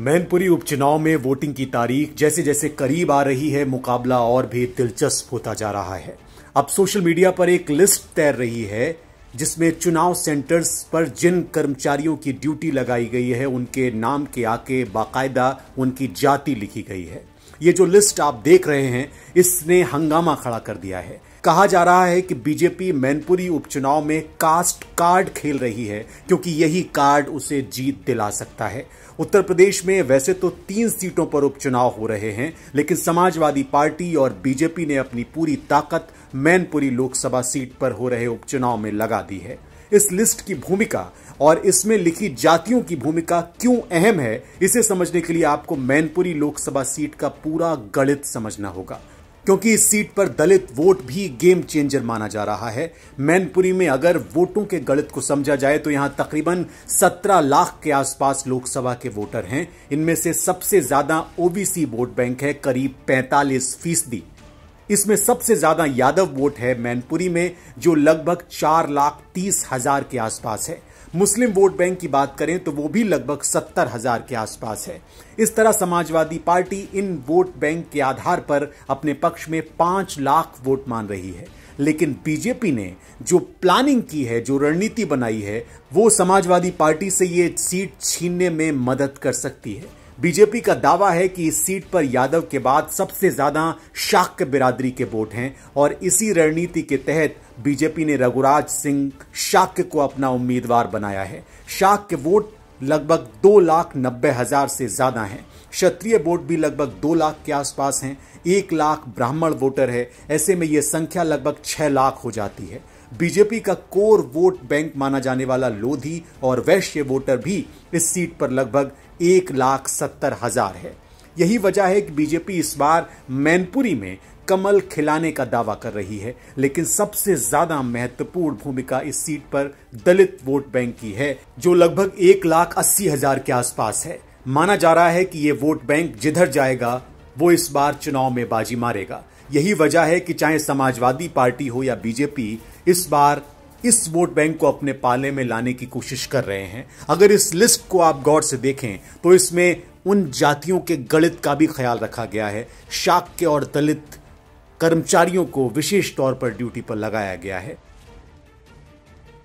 मैनपुरी उपचुनाव में वोटिंग की तारीख जैसे जैसे करीब आ रही है मुकाबला और भी दिलचस्प होता जा रहा है अब सोशल मीडिया पर एक लिस्ट तैर रही है जिसमें चुनाव सेंटर्स पर जिन कर्मचारियों की ड्यूटी लगाई गई है उनके नाम के आके बाकायदा उनकी जाति लिखी गई है ये जो लिस्ट आप देख रहे हैं इसने हंगामा खड़ा कर दिया है कहा जा रहा है कि बीजेपी मैनपुरी उपचुनाव में कास्ट कार्ड खेल रही है क्योंकि यही कार्ड उसे जीत दिला सकता है उत्तर प्रदेश में वैसे तो तीन सीटों पर उपचुनाव हो रहे हैं लेकिन समाजवादी पार्टी और बीजेपी ने अपनी पूरी ताकत मैनपुरी लोकसभा सीट पर हो रहे उपचुनाव में लगा दी है इस लिस्ट की भूमिका और इसमें लिखी जातियों की भूमिका क्यों अहम है इसे समझने के लिए आपको मैनपुरी लोकसभा सीट का पूरा गणित समझना होगा क्योंकि इस सीट पर दलित वोट भी गेम चेंजर माना जा रहा है मैनपुरी में अगर वोटों के गणित को समझा जाए तो यहां तकरीबन 17 लाख के आसपास लोकसभा के वोटर हैं इनमें से सबसे ज्यादा ओबीसी वोट बैंक है करीब 45 फीसदी इसमें सबसे ज्यादा यादव वोट है मैनपुरी में जो लगभग चार लाख तीस हजार के आसपास है मुस्लिम वोट बैंक की बात करें तो वो भी लगभग सत्तर हजार के आसपास है इस तरह समाजवादी पार्टी इन वोट बैंक के आधार पर अपने पक्ष में पांच लाख वोट मान रही है लेकिन बीजेपी ने जो प्लानिंग की है जो रणनीति बनाई है वो समाजवादी पार्टी से ये सीट छीनने में मदद कर सकती है बीजेपी का दावा है कि इस सीट पर यादव के बाद सबसे ज्यादा शाक्य बिरादरी के वोट हैं और इसी रणनीति के तहत बीजेपी ने रघुराज सिंह शाक्य को अपना उम्मीदवार बनाया है शाक्य वोट लगभग दो लाख नब्बे हजार से ज्यादा हैं क्षत्रिय वोट भी लगभग दो लाख के आसपास हैं एक लाख ब्राह्मण वोटर है ऐसे में ये संख्या लगभग छह लाख हो जाती है बीजेपी का कोर वोट बैंक माना जाने वाला लोधी और वैश्य वोटर भी इस सीट पर लगभग एक लाख सत्तर हजार है यही वजह है कि बीजेपी इस बार मैनपुरी में कमल खिलाने का दावा कर रही है लेकिन सबसे ज्यादा महत्वपूर्ण भूमिका इस सीट पर दलित वोट बैंक की है जो लगभग एक लाख अस्सी हजार के आसपास है माना जा रहा है कि ये वोट बैंक जिधर जाएगा वो इस बार चुनाव में बाजी मारेगा यही वजह है कि चाहे समाजवादी पार्टी हो या बीजेपी इस बार इस वोट बैंक को अपने पाले में लाने की कोशिश कर रहे हैं अगर इस लिस्ट को आप गौर से देखें तो इसमें उन जातियों के गणित का भी ख्याल रखा गया है शाक्य और दलित कर्मचारियों को विशेष तौर पर ड्यूटी पर लगाया गया है